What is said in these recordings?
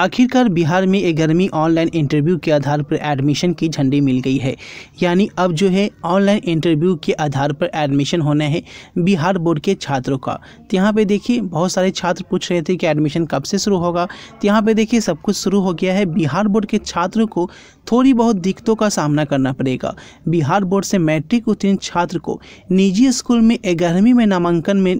आखिरकार बिहार में ग्यारहवीं ऑनलाइन इंटरव्यू के आधार पर एडमिशन की झंडी मिल गई है यानी अब जो है ऑनलाइन इंटरव्यू के आधार पर एडमिशन होना है बिहार बोर्ड के छात्रों का तो यहाँ पे देखिए बहुत सारे छात्र पूछ रहे थे कि एडमिशन कब से शुरू होगा तो यहाँ पे देखिए सब कुछ शुरू हो गया है बिहार बोर्ड के छात्रों को थोड़ी बहुत दिक्कतों का सामना करना पड़ेगा बिहार बोर्ड से मैट्रिक उत्तीर्ण छात्र को निजी स्कूल में ग्यारहवीं में नामांकन में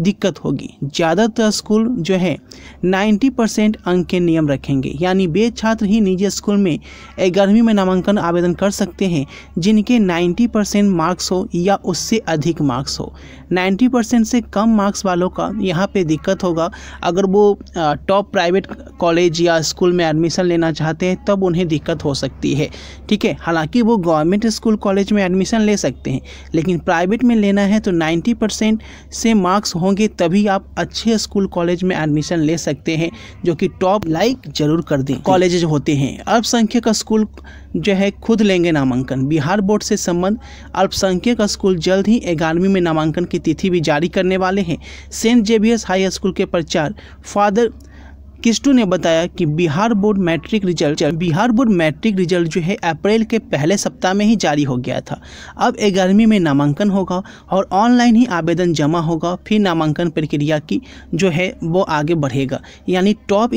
दिक्कत होगी ज़्यादातर स्कूल जो है 90 परसेंट अंक के नियम रखेंगे यानी वे छात्र ही निजी स्कूल में ग्यारहवीं में नामांकन आवेदन कर सकते हैं जिनके 90 परसेंट मार्क्स हो या उससे अधिक मार्क्स हो 90 परसेंट से कम मार्क्स वालों का यहाँ पे दिक्कत होगा अगर वो टॉप प्राइवेट कॉलेज या स्कूल में एडमिशन लेना चाहते हैं तब उन्हें दिक्कत हो सकती है ठीक है हालांकि वो गवर्नमेंट स्कूल कॉलेज में एडमिशन ले सकते हैं लेकिन प्राइवेट में लेना है तो नाइन्टी से मार्क्स हो होंगे तभी आप अच्छे स्कूल कॉलेज में एडमिशन ले सकते हैं जो कि टॉप लाइक जरूर कर दें कॉलेज होते हैं अल्पसंख्यक स्कूल जो है खुद लेंगे नामांकन बिहार बोर्ड से संबंध अल्पसंख्यक स्कूल जल्द ही ग्यारहवीं में नामांकन की तिथि भी जारी करने वाले हैं सेंट जेवियर्स हाई स्कूल के प्रचार फादर किस्टू ने बताया कि Bihar board matric result Bihar board matric result जो है अप्रैल के पहले सप्ताह में ही जारी हो गया था अब ग्यारहवीं में नामांकन होगा और ऑनलाइन ही आवेदन जमा होगा फिर नामांकन प्रक्रिया की जो है वो आगे बढ़ेगा यानी टॉप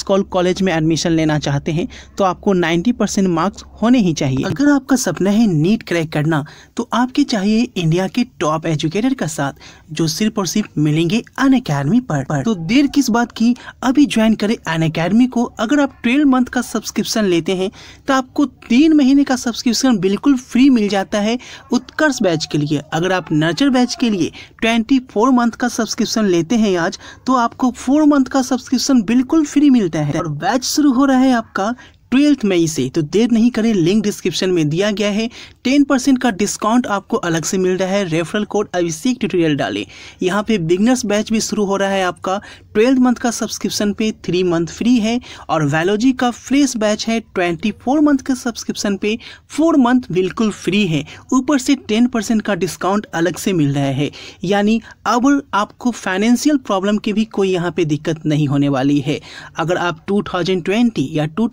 स्कॉल कॉलेज में एडमिशन लेना चाहते हैं तो आपको नाइन्टी परसेंट मार्क्स होने ही चाहिए अगर आपका सपना है नीट क्रैक करना तो आपके चाहिए इंडिया के टॉप एजुकेटर का साथ जो सिर्फ और सिर्फ मिलेंगे अन अकेडमी पर, पर तो देर किस बात की अभी ज्वाइन करें अन अकेडमी को अगर आप ट्वेल्व मंथ का सब्सक्रिप्शन लेते हैं तो आपको तीन महीने का सब्सक्रिप्शन बिल्कुल फ्री मिल जाता है उत्कर्ष बैच के लिए अगर आप नर्चर बैच के लिए ट्वेंटी फोर मंथ का सब्सक्रिप्शन लेते हैं आज तो आपको फोर मंथ का सब्सक्रिप्शन बिल्कुल फ्री मिलता है और बैच शुरू हो रहा है आपका ट्वेल्थ मई से तो देर नहीं करें लिंक डिस्क्रिप्शन में दिया गया है टेन परसेंट का डिस्काउंट आपको अलग से मिल रहा है रेफरल कोड अभिषेक ट्यूटोरियल डालें यहाँ पे बिगनर्स बैच भी शुरू हो रहा है आपका ट्वेल्थ मंथ का सब्सक्रिप्शन पे थ्री मंथ फ्री है और वैलोजी का फ्रेश बैच है ट्वेंटी फोर मंथ के सब्सक्रिप्शन पे फोर मंथ बिल्कुल फ्री है ऊपर से टेन परसेंट का डिस्काउंट अलग से मिल रहा है यानी अब आपको फाइनेंशियल प्रॉब्लम की भी कोई यहाँ पर दिक्कत नहीं होने वाली है अगर आप टू या टू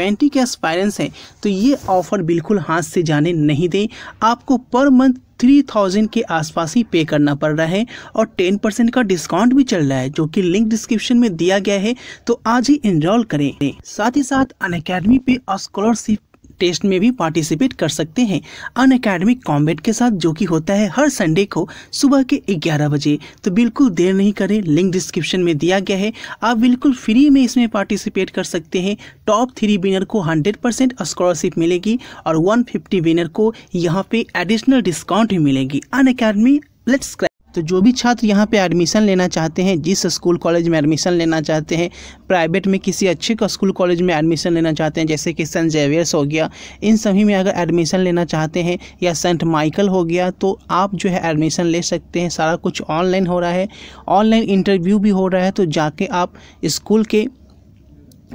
ट्वेंटी के एक्सपायरेंस हैं तो ये ऑफ़र बिल्कुल हाथ से जाने नहीं दें आपको पर मंथ थ्री थाउजेंड के आसपास ही पे करना पड़ रहा है और टेन परसेंट का डिस्काउंट भी चल रहा है जो कि लिंक डिस्क्रिप्शन में दिया गया है तो आज ही इनरोल करें साथ ही साथ अन पे स्कॉलरशिप टेस्ट में भी पार्टिसिपेट कर सकते हैं अन अकेडमिक कॉम्बेट के साथ जो कि होता है हर संडे को सुबह के 11 बजे तो बिल्कुल देर नहीं करें लिंक डिस्क्रिप्शन में दिया गया है आप बिल्कुल फ्री में इसमें पार्टिसिपेट कर सकते हैं टॉप थ्री विनर को हंड्रेड परसेंट स्कॉलरशिप मिलेगी और वन विनर को यहाँ पे एडिशनल डिस्काउंट भी मिलेगी अन अकेडमी लेट्स तो जो भी छात्र यहाँ पे एडमिशन लेना चाहते हैं जिस स्कूल कॉलेज में एडमिशन लेना चाहते हैं प्राइवेट में किसी अच्छे स्कूल कॉलेज में एडमिशन लेना चाहते हैं जैसे कि सेंट जेवियर्स हो गया इन सभी में अगर एडमिशन लेना चाहते हैं या सेंट माइकल हो गया तो आप जो है एडमिशन ले सकते हैं सारा कुछ ऑनलाइन हो रहा है ऑनलाइन इंटरव्यू भी हो रहा है तो जाके आप स्कूल के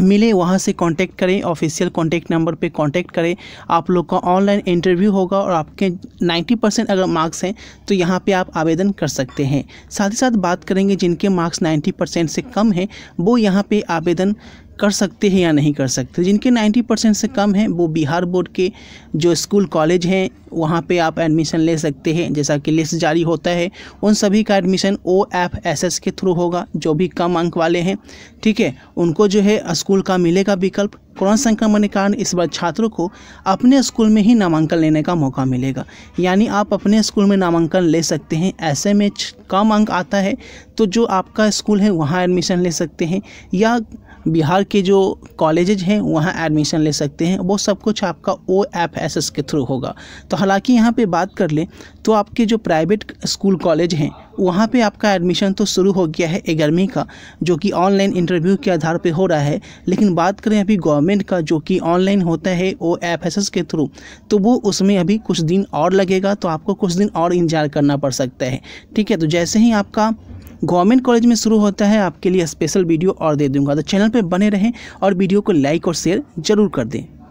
मिले वहाँ से कांटेक्ट करें ऑफिशियल कांटेक्ट नंबर पे कांटेक्ट करें आप लोग का ऑनलाइन इंटरव्यू होगा और आपके 90 परसेंट अगर मार्क्स हैं तो यहाँ पे आप आवेदन कर सकते हैं साथ ही साथ बात करेंगे जिनके मार्क्स 90 परसेंट से कम हैं वो यहाँ पे आवेदन कर सकते हैं या नहीं कर सकते जिनके 90 परसेंट से कम हैं वो बिहार बोर्ड के जो स्कूल कॉलेज हैं वहाँ पे आप एडमिशन ले सकते हैं जैसा कि लिस्ट जारी होता है उन सभी का admission O F S S के थ्रू होगा जो भी कम अंक वाले हैं ठीक है उनको जो है स्कूल का मिलेगा विकल्प कोरोना संक्रमण के कारण इस बार छात्रों को अपने स्कूल में ही नामांकन लेने का मौका मिलेगा यानी आप अपने स्कूल में नामांकन ले सकते हैं ऐसे में कम अंक आता है तो जो आपका स्कूल है वहाँ एडमिशन ले सकते हैं या बिहार के जो कॉलेजेज हैं वहाँ एडमिशन ले सकते हैं वो सब कुछ आपका ओ एफ एस एस के थ्रू होगा तो हालांकि यहाँ पे बात कर लें तो आपके जो प्राइवेट स्कूल कॉलेज हैं वहाँ पे आपका एडमिशन तो शुरू हो गया है ग्यारहवीं का जो कि ऑनलाइन इंटरव्यू के आधार पे हो रहा है लेकिन बात करें अभी गवर्नमेंट का जो कि ऑनलाइन होता है ओ एफ एस एस के थ्रू तो वो उसमें अभी कुछ दिन और लगेगा तो आपको कुछ दिन और इंतजार करना पड़ सकता है ठीक है तो जैसे ही आपका गवर्नमेंट कॉलेज में शुरू होता है आपके लिए स्पेशल वीडियो और दे दूंगा तो चैनल पर बने रहें और वीडियो को लाइक और शेयर जरूर कर दें